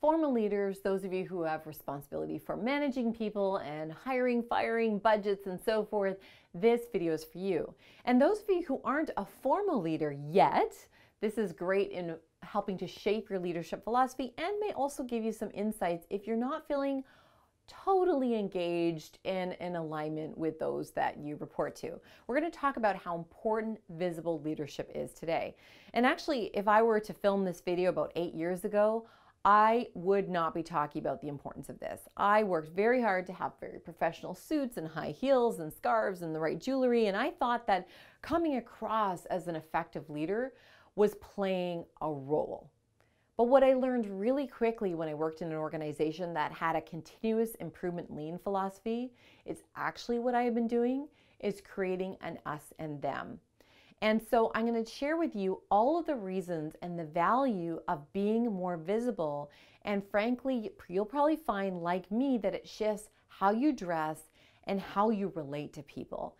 Formal leaders, those of you who have responsibility for managing people and hiring, firing, budgets, and so forth, this video is for you. And those of you who aren't a formal leader yet, this is great in helping to shape your leadership philosophy and may also give you some insights if you're not feeling totally engaged and in alignment with those that you report to. We're going to talk about how important visible leadership is today. And actually, if I were to film this video about eight years ago, I would not be talking about the importance of this. I worked very hard to have very professional suits and high heels and scarves and the right jewelry, and I thought that coming across as an effective leader was playing a role. But what I learned really quickly when I worked in an organization that had a continuous improvement lean philosophy is actually what I have been doing is creating an us and them. And so I'm going to share with you all of the reasons and the value of being more visible. And frankly, you'll probably find, like me, that it shifts how you dress and how you relate to people.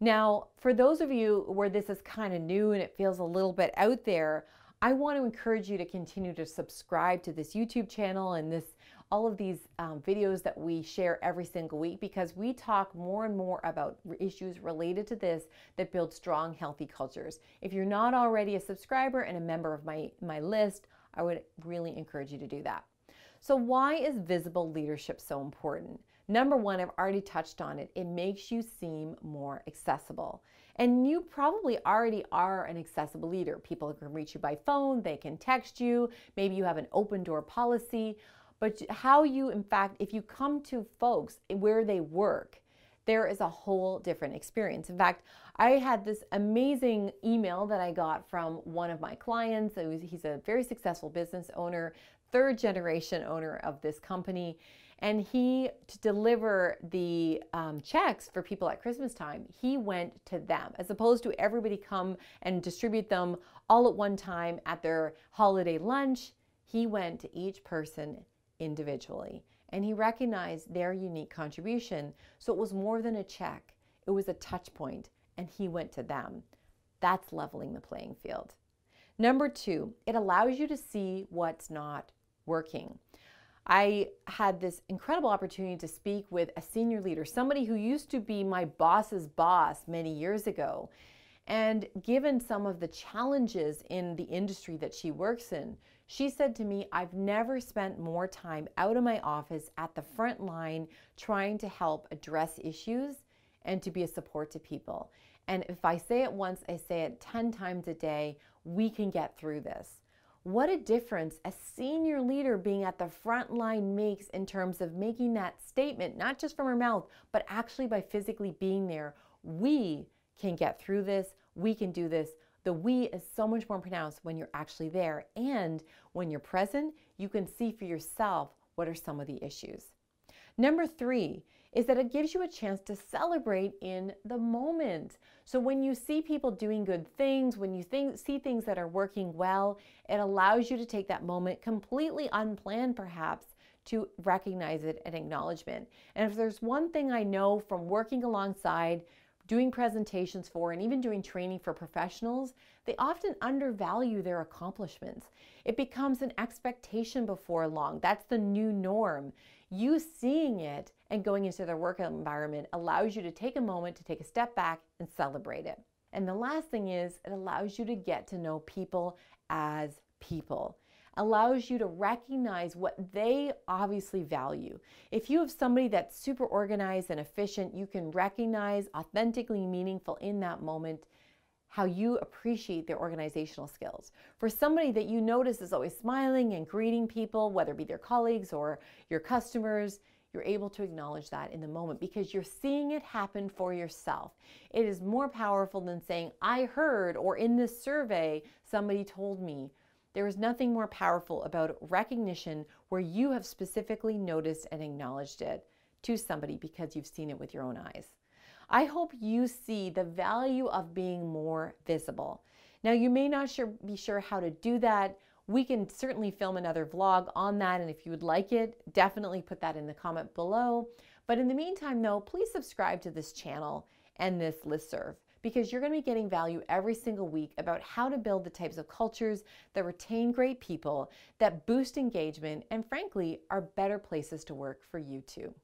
Now, for those of you where this is kind of new and it feels a little bit out there, I want to encourage you to continue to subscribe to this YouTube channel and this all of these um, videos that we share every single week because we talk more and more about issues related to this that build strong, healthy cultures. If you're not already a subscriber and a member of my, my list, I would really encourage you to do that. So, why is visible leadership so important? Number one, I've already touched on it. It makes you seem more accessible. And you probably already are an accessible leader. People can reach you by phone, they can text you, maybe you have an open door policy. But how you, in fact, if you come to folks where they work, there is a whole different experience. In fact, I had this amazing email that I got from one of my clients. Was, he's a very successful business owner, third generation owner of this company. And he, to deliver the um, checks for people at Christmas time, he went to them as opposed to everybody come and distribute them all at one time at their holiday lunch. He went to each person individually and he recognized their unique contribution. So it was more than a check, it was a touch point, and he went to them. That's leveling the playing field. Number two, it allows you to see what's not working. I had this incredible opportunity to speak with a senior leader, somebody who used to be my boss's boss many years ago. And given some of the challenges in the industry that she works in, she said to me, I've never spent more time out of my office at the front line trying to help address issues and to be a support to people. And if I say it once, I say it 10 times a day, we can get through this. What a difference a senior leader being at the front line makes in terms of making that statement, not just from her mouth, but actually by physically being there. We can get through this. We can do this. The we is so much more pronounced when you're actually there. And when you're present, you can see for yourself what are some of the issues. Number three is that it gives you a chance to celebrate in the moment. So when you see people doing good things, when you think, see things that are working well, it allows you to take that moment completely unplanned perhaps to recognize it and acknowledgement. And if there's one thing I know from working alongside doing presentations for, and even doing training for professionals, they often undervalue their accomplishments. It becomes an expectation before long. That's the new norm. You seeing it and going into their work environment allows you to take a moment to take a step back and celebrate it. And the last thing is, it allows you to get to know people as people allows you to recognize what they obviously value. If you have somebody that's super organized and efficient, you can recognize authentically meaningful in that moment how you appreciate their organizational skills. For somebody that you notice is always smiling and greeting people, whether it be their colleagues or your customers, you're able to acknowledge that in the moment because you're seeing it happen for yourself. It is more powerful than saying, I heard, or in this survey, somebody told me there is nothing more powerful about recognition where you have specifically noticed and acknowledged it to somebody because you've seen it with your own eyes. I hope you see the value of being more visible. Now, you may not sure, be sure how to do that. We can certainly film another vlog on that, and if you would like it, definitely put that in the comment below. But in the meantime, though, please subscribe to this channel and this listserv because you're going to be getting value every single week about how to build the types of cultures that retain great people, that boost engagement, and frankly, are better places to work for you too.